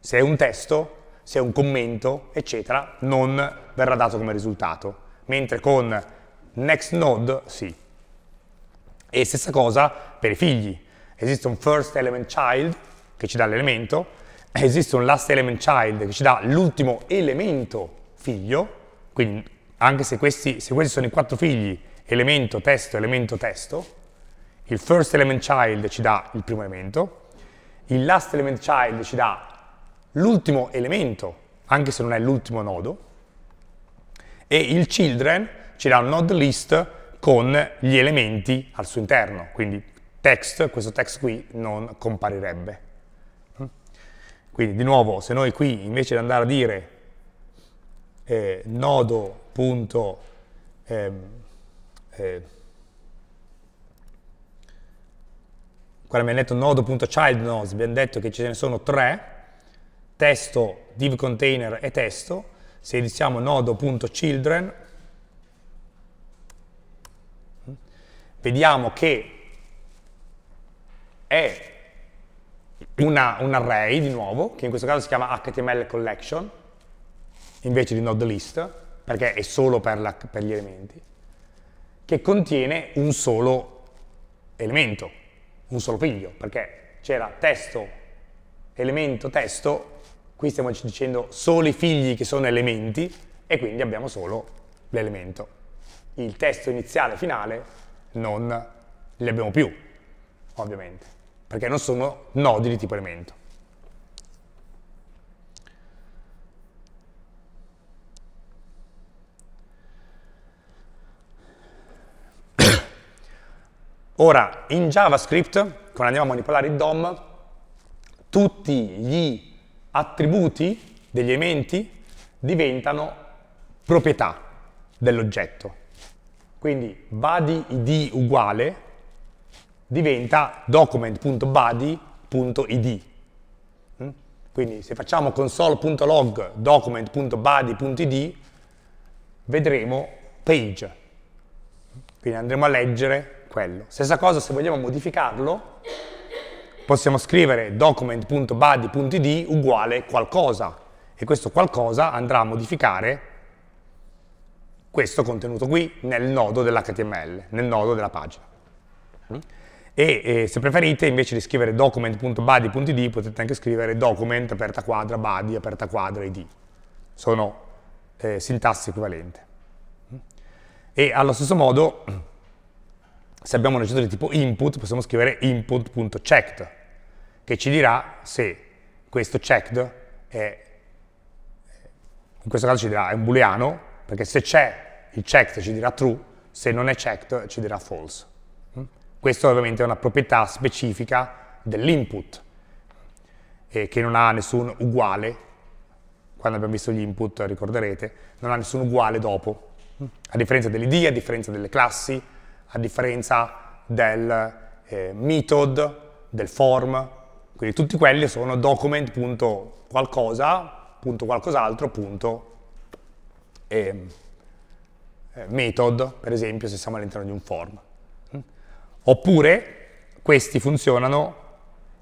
se è un testo, se è un commento, eccetera, non verrà dato come risultato, mentre con next node sì. E stessa cosa per i figli, Esiste un first element child che ci dà l'elemento, esiste un last element child che ci dà l'ultimo elemento figlio, quindi anche se questi, se questi sono i quattro figli, elemento, testo, elemento, testo, il first element child ci dà il primo elemento, il last element child ci dà l'ultimo elemento, anche se non è l'ultimo nodo, e il children ci dà un node list con gli elementi al suo interno, quindi text, questo text qui non comparirebbe. Mm? Quindi di nuovo, se noi qui invece di andare a dire eh, nodo punto, ehm, eh, eh, qua abbiamo detto nodo.child nodes, abbiamo detto che ce ne sono tre, testo, div container e testo, se iniziamo nodo.children, mm, vediamo che è una, un array di nuovo, che in questo caso si chiama HTML collection, invece di node list, perché è solo per, la, per gli elementi, che contiene un solo elemento, un solo figlio, perché c'era testo, elemento, testo, qui stiamo dicendo solo i figli che sono elementi, e quindi abbiamo solo l'elemento. Il testo iniziale e finale non li abbiamo più, ovviamente perché non sono nodi di tipo elemento. Ora, in JavaScript, quando andiamo a manipolare il DOM, tutti gli attributi degli elementi diventano proprietà dell'oggetto. Quindi body id uguale diventa document.body.id. Mm? Quindi se facciamo console.log document.body.id vedremo page. Quindi andremo a leggere quello. Stessa cosa se vogliamo modificarlo, possiamo scrivere document.body.id uguale qualcosa e questo qualcosa andrà a modificare questo contenuto qui nel nodo dell'HTML, nel nodo della pagina. Mm? e eh, se preferite invece di scrivere document.body.id potete anche scrivere document aperta quadra body aperta quadra id. Sono eh, sintassi equivalente. E allo stesso modo, se abbiamo un oggetto di tipo input, possiamo scrivere input.checked, che ci dirà se questo checked è, in questo caso ci dirà è un booleano, perché se c'è il checked ci dirà true, se non è checked ci dirà false. Questa ovviamente è una proprietà specifica dell'input, eh, che non ha nessun uguale, quando abbiamo visto gli input ricorderete, non ha nessun uguale dopo, a differenza dell'id, a differenza delle classi, a differenza del eh, method, del form, quindi tutti quelli sono document.qualcosa, punto qualcos'altro, punto ehm, eh, method, per esempio se siamo all'interno di un form. Oppure questi funzionano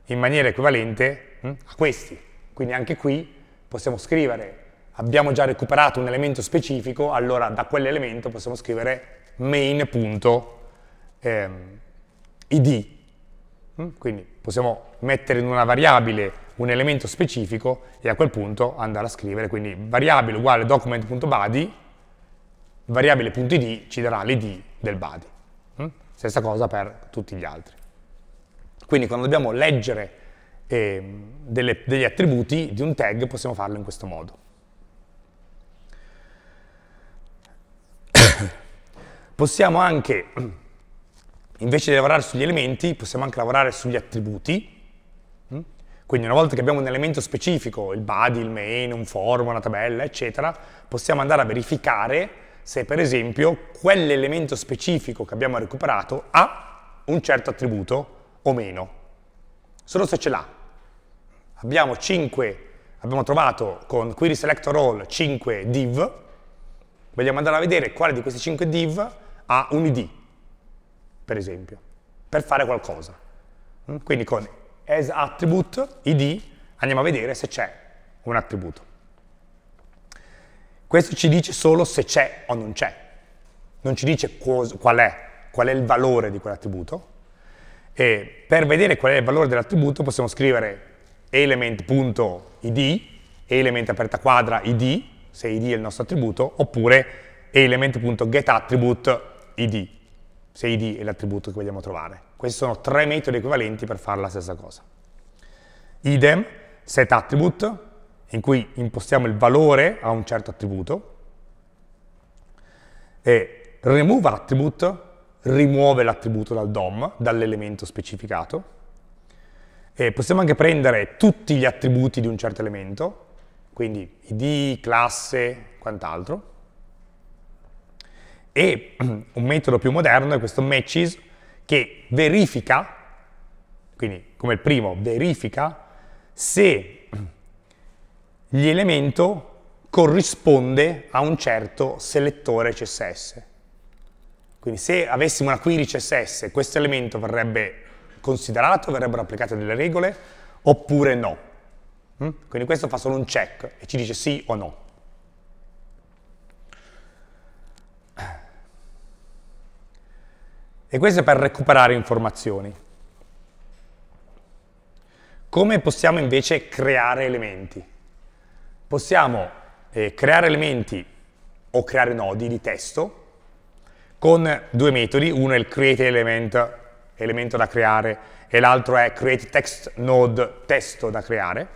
in maniera equivalente hm, a questi. Quindi anche qui possiamo scrivere abbiamo già recuperato un elemento specifico, allora da quell'elemento possiamo scrivere main.id. Ehm, hm, quindi possiamo mettere in una variabile un elemento specifico e a quel punto andare a scrivere, quindi variabile uguale document.body, variabile.id ci darà l'id del body. Stessa cosa per tutti gli altri. Quindi quando dobbiamo leggere eh, delle, degli attributi di un tag possiamo farlo in questo modo. possiamo anche, invece di lavorare sugli elementi, possiamo anche lavorare sugli attributi. Mm? Quindi una volta che abbiamo un elemento specifico, il body, il main, un form, una tabella, eccetera, possiamo andare a verificare se per esempio quell'elemento specifico che abbiamo recuperato ha un certo attributo o meno. Solo se ce l'ha. Abbiamo 5, abbiamo trovato con query selector all 5 div, vogliamo andare a vedere quale di questi 5 div ha un id, per esempio, per fare qualcosa. Mm? Quindi con as attribute id andiamo a vedere se c'è un attributo. Questo ci dice solo se c'è o non c'è, non ci dice qual è, qual è il valore di quell'attributo. E per vedere qual è il valore dell'attributo possiamo scrivere element.id, element aperta quadra id, se id è il nostro attributo, oppure element.getAttribute id, se id è l'attributo che vogliamo trovare. Questi sono tre metodi equivalenti per fare la stessa cosa. Idem, setAttribute, in cui impostiamo il valore a un certo attributo e remove attribute rimuove l'attributo dal DOM, dall'elemento specificato. E possiamo anche prendere tutti gli attributi di un certo elemento, quindi id, classe, quant'altro. E un metodo più moderno è questo matches che verifica, quindi come il primo verifica se gli elemento corrisponde a un certo selettore CSS. Quindi se avessimo una query CSS, questo elemento verrebbe considerato, verrebbero applicate delle regole, oppure no. Mm? Quindi questo fa solo un check e ci dice sì o no. E questo è per recuperare informazioni. Come possiamo invece creare elementi? possiamo eh, creare elementi o creare nodi di testo con due metodi, uno è il create element, elemento da creare, e l'altro è create text node, testo da creare.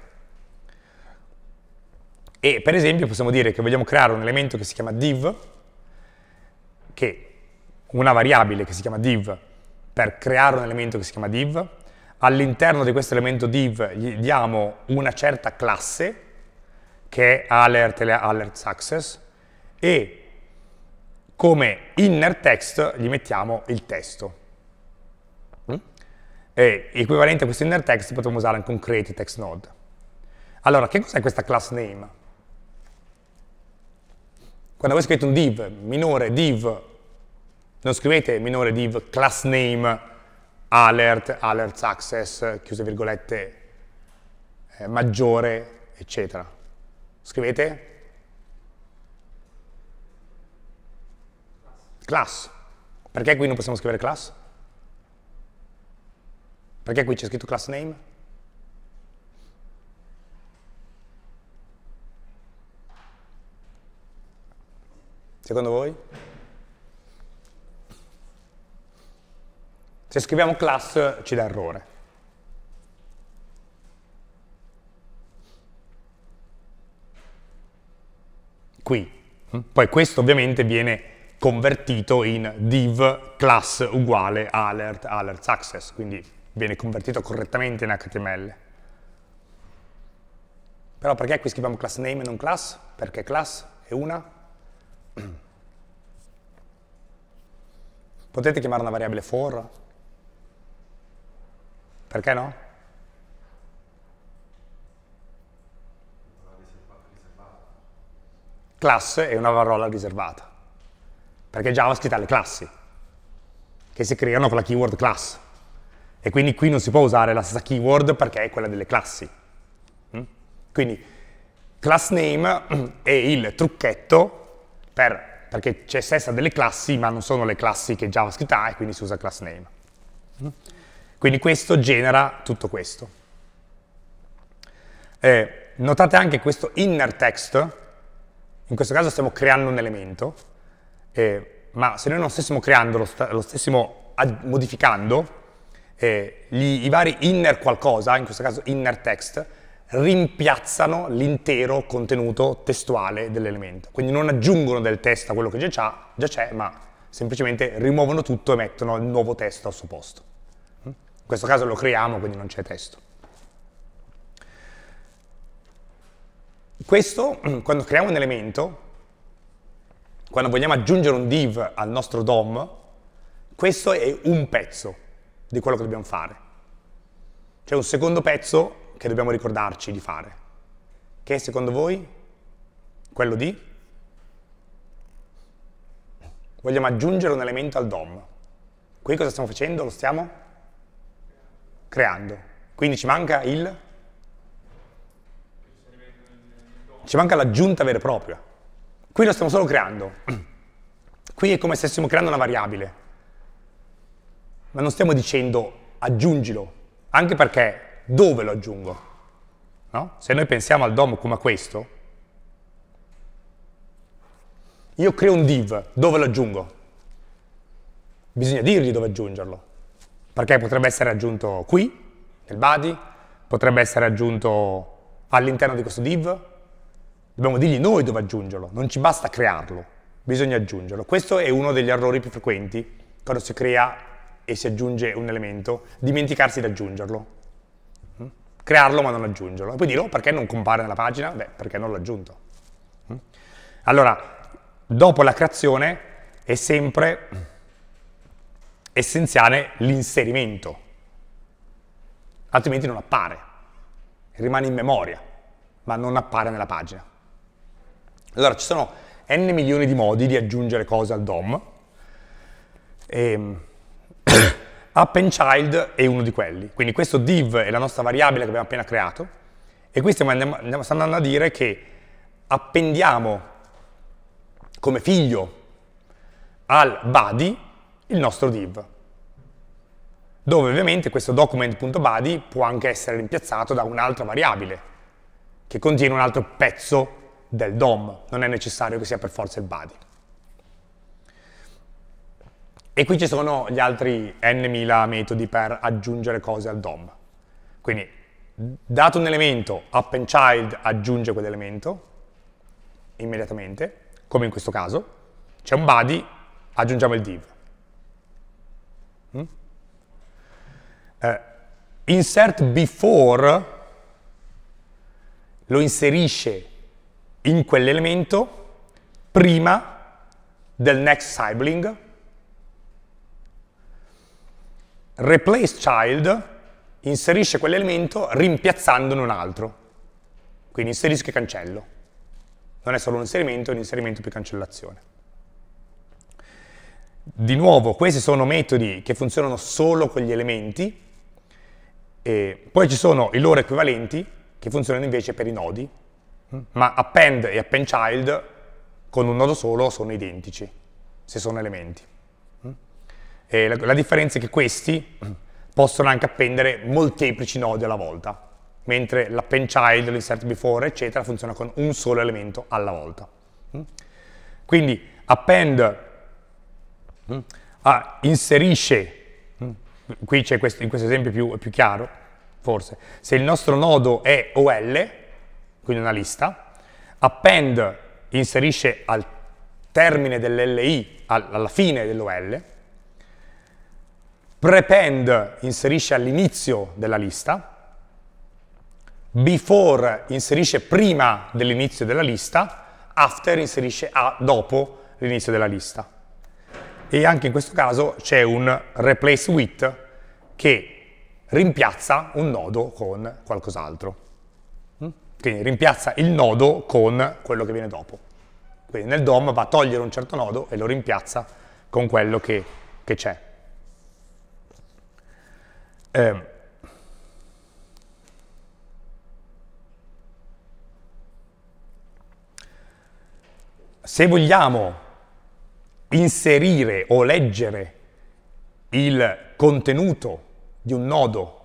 E per esempio possiamo dire che vogliamo creare un elemento che si chiama div, che una variabile che si chiama div per creare un elemento che si chiama div, all'interno di questo elemento div gli diamo una certa classe che è alert e alert success, e come inner text gli mettiamo il testo. Mm? E equivalente a questo inner text potremmo usare anche un create text node. Allora, che cos'è questa class name? Quando voi scrivete un div minore div, non scrivete minore div class name alert, alert access, chiuse virgolette, eh, maggiore, eccetera. Scrivete? Class. Perché qui non possiamo scrivere class? Perché qui c'è scritto class name? Secondo voi? Se scriviamo class ci dà errore. qui. Poi questo ovviamente viene convertito in div class uguale alert alert success, quindi viene convertito correttamente in HTML. Però perché qui scriviamo class name e non class? Perché class è una? Potete chiamare una variabile for? Perché no? class è una parola riservata, perché JavaScript ha le classi, che si creano con la keyword class, e quindi qui non si può usare la stessa keyword perché è quella delle classi. Mm? Quindi class name è il trucchetto per, perché c'è stessa delle classi, ma non sono le classi che JavaScript ha, e quindi si usa class name. Mm? Quindi questo genera tutto questo. Eh, notate anche questo inner text, in questo caso stiamo creando un elemento, eh, ma se noi non stessimo creando, lo, lo stessimo modificando, eh, gli, i vari inner qualcosa, in questo caso inner text, rimpiazzano l'intero contenuto testuale dell'elemento. Quindi non aggiungono del testo a quello che già c'è, ma semplicemente rimuovono tutto e mettono il nuovo testo al suo posto. In questo caso lo creiamo, quindi non c'è testo. Questo, mm, quando creiamo un elemento, quando vogliamo aggiungere un div al nostro DOM, questo è un pezzo di quello che dobbiamo fare. C'è cioè, un secondo pezzo che dobbiamo ricordarci di fare, che è secondo voi quello di? Vogliamo aggiungere un elemento al DOM. Qui cosa stiamo facendo? Lo stiamo creando. Quindi ci manca il ci manca l'aggiunta vera e propria. Qui lo stiamo solo creando. Qui è come se stessimo creando una variabile. Ma non stiamo dicendo aggiungilo, anche perché dove lo aggiungo? No? Se noi pensiamo al DOM come a questo, io creo un div, dove lo aggiungo? Bisogna dirgli dove aggiungerlo, perché potrebbe essere aggiunto qui, nel body, potrebbe essere aggiunto all'interno di questo div, Dobbiamo dirgli noi dove aggiungerlo, non ci basta crearlo, bisogna aggiungerlo. Questo è uno degli errori più frequenti quando si crea e si aggiunge un elemento, dimenticarsi di aggiungerlo. Mm? Crearlo ma non aggiungerlo. E poi dirlo perché non compare nella pagina? Beh, perché non l'ho aggiunto. Mm? Allora, dopo la creazione è sempre essenziale l'inserimento, altrimenti non appare, rimane in memoria, ma non appare nella pagina. Allora, ci sono n milioni di modi di aggiungere cose al DOM. E, ehm, app child è uno di quelli. Quindi questo div è la nostra variabile che abbiamo appena creato e qui stiamo, andiamo, stiamo andando a dire che appendiamo come figlio al body il nostro div dove ovviamente questo document.body può anche essere rimpiazzato da un'altra variabile che contiene un altro pezzo del DOM, non è necessario che sia per forza il body. E qui ci sono gli altri n n.000 metodi per aggiungere cose al DOM. Quindi, dato un elemento, app and child aggiunge quell'elemento immediatamente, come in questo caso. C'è un body, aggiungiamo il div. Mm? Eh, insert before lo inserisce in quell'elemento prima del next sibling, replace child inserisce quell'elemento rimpiazzandone un altro. Quindi inserisco e cancello. Non è solo un inserimento, è un inserimento più cancellazione. Di nuovo, questi sono metodi che funzionano solo con gli elementi, e poi ci sono i loro equivalenti che funzionano invece per i nodi, Mm. ma append e append child con un nodo solo sono identici, se sono elementi. Mm. La, la differenza è che questi possono anche appendere molteplici nodi alla volta, mentre l'append child, l'insert before, eccetera, funziona con un solo elemento alla volta. Mm. Quindi append ah, inserisce, qui c'è in questo esempio più, più chiaro, forse, se il nostro nodo è OL, quindi una lista, append inserisce al termine dell'LI, alla fine dell'OL, prepend inserisce all'inizio della lista, before inserisce prima dell'inizio della lista, after inserisce a dopo l'inizio della lista. E anche in questo caso c'è un replace with che rimpiazza un nodo con qualcos'altro. Quindi rimpiazza il nodo con quello che viene dopo. Quindi nel DOM va a togliere un certo nodo e lo rimpiazza con quello che c'è. Eh, se vogliamo inserire o leggere il contenuto di un nodo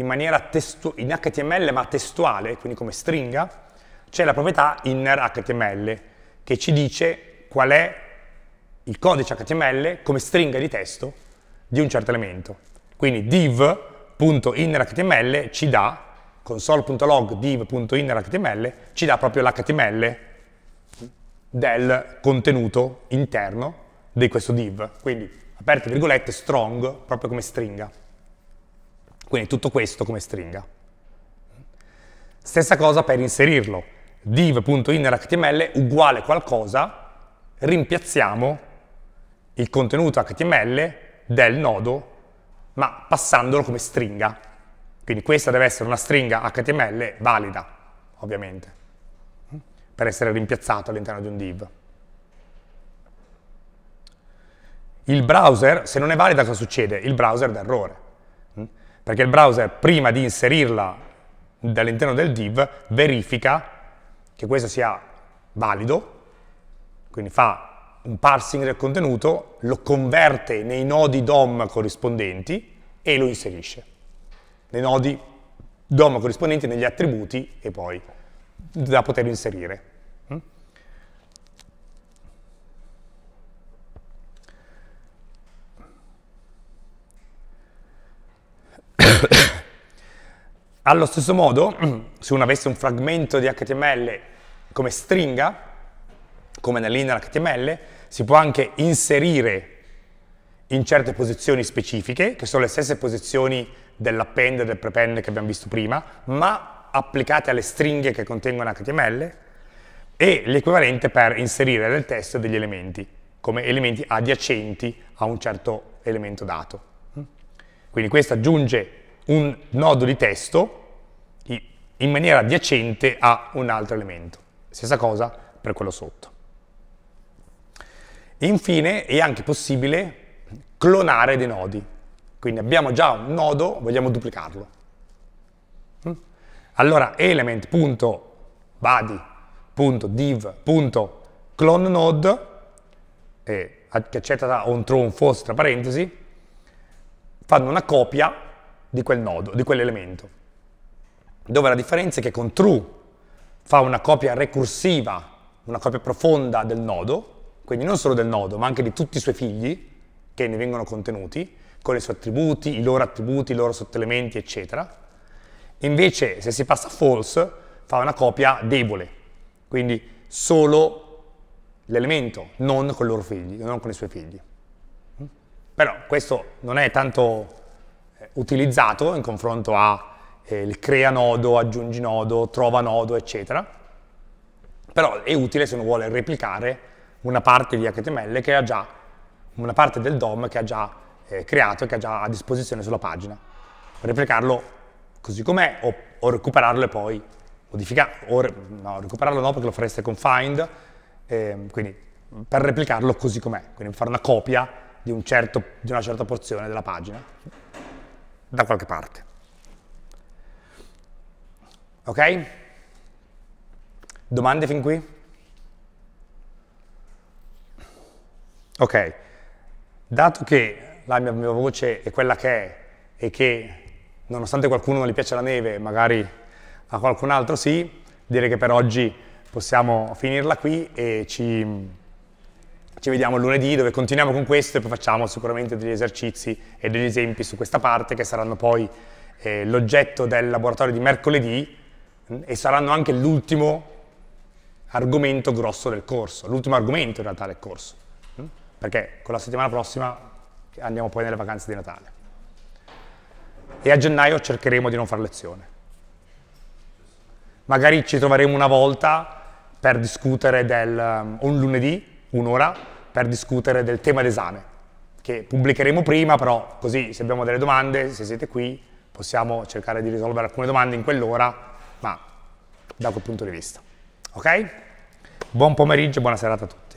in maniera testu- in HTML ma testuale, quindi come stringa, c'è la proprietà inner HTML che ci dice qual è il codice HTML come stringa di testo di un certo elemento. Quindi div.innerHTML ci dà, console.log div.innerHTML ci dà proprio l'HTML del contenuto interno di questo div. Quindi aperte virgolette strong proprio come stringa. Quindi tutto questo come stringa. Stessa cosa per inserirlo. div.innerHTML uguale qualcosa, rimpiazziamo il contenuto HTML del nodo, ma passandolo come stringa. Quindi questa deve essere una stringa HTML valida, ovviamente, per essere rimpiazzato all'interno di un div. Il browser, se non è valida cosa succede? Il browser dà errore perché il browser prima di inserirla dall'interno del div verifica che questo sia valido, quindi fa un parsing del contenuto, lo converte nei nodi DOM corrispondenti e lo inserisce. Nei nodi DOM corrispondenti, negli attributi e poi da poter inserire. Allo stesso modo, se uno avesse un frammento di HTML come stringa, come nell'inner HTML, si può anche inserire in certe posizioni specifiche, che sono le stesse posizioni dell'append e del prepend che abbiamo visto prima, ma applicate alle stringhe che contengono HTML, e l'equivalente per inserire nel testo degli elementi, come elementi adiacenti a un certo elemento dato. Quindi questo aggiunge un nodo di testo in maniera adiacente a un altro elemento. Stessa cosa per quello sotto. Infine è anche possibile clonare dei nodi. Quindi abbiamo già un nodo, vogliamo duplicarlo. Mm? Allora element.body.div.clonNode eh, che accetta un true un false tra parentesi, fanno una copia di quel nodo, di quell'elemento. Dove la differenza è che con true fa una copia recursiva, una copia profonda del nodo, quindi non solo del nodo, ma anche di tutti i suoi figli che ne vengono contenuti, con i suoi attributi, i loro attributi, i loro sottelementi, eccetera. Invece, se si passa a false, fa una copia debole, quindi solo l'elemento, non con i suoi figli. Però questo non è tanto eh, utilizzato in confronto a eh, il crea nodo, aggiungi nodo, trova nodo, eccetera. Però è utile se uno vuole replicare una parte di HTML che ha già, una parte del DOM che ha già eh, creato e che ha già a disposizione sulla pagina. Replicarlo così com'è o, o, recuperarlo e poi modificarlo, re, no, recuperarlo no perché lo fareste con find, eh, quindi per replicarlo così com'è, quindi fare una copia di, un certo, di una certa porzione della pagina da qualche parte. Ok? Domande fin qui? Ok, dato che la mia, mia, voce è quella che è e che nonostante a qualcuno non gli piace la neve, magari a qualcun altro sì, direi che per oggi possiamo finirla qui e ci ci vediamo lunedì dove continuiamo con questo e poi facciamo sicuramente degli esercizi e degli esempi su questa parte che saranno poi eh, l'oggetto del laboratorio di mercoledì mm, e saranno anche l'ultimo argomento grosso del corso, l'ultimo argomento in realtà del corso, mm? perché con la settimana prossima andiamo poi nelle vacanze di Natale. E a gennaio cercheremo di non fare lezione. Magari ci troveremo una volta per discutere del, mm, un lunedì un'ora per discutere del tema d'esame, che pubblicheremo prima, però così se abbiamo delle domande, se siete qui, possiamo cercare di risolvere alcune domande in quell'ora, ma da quel punto di vista. Ok? Buon pomeriggio e buona serata a tutti.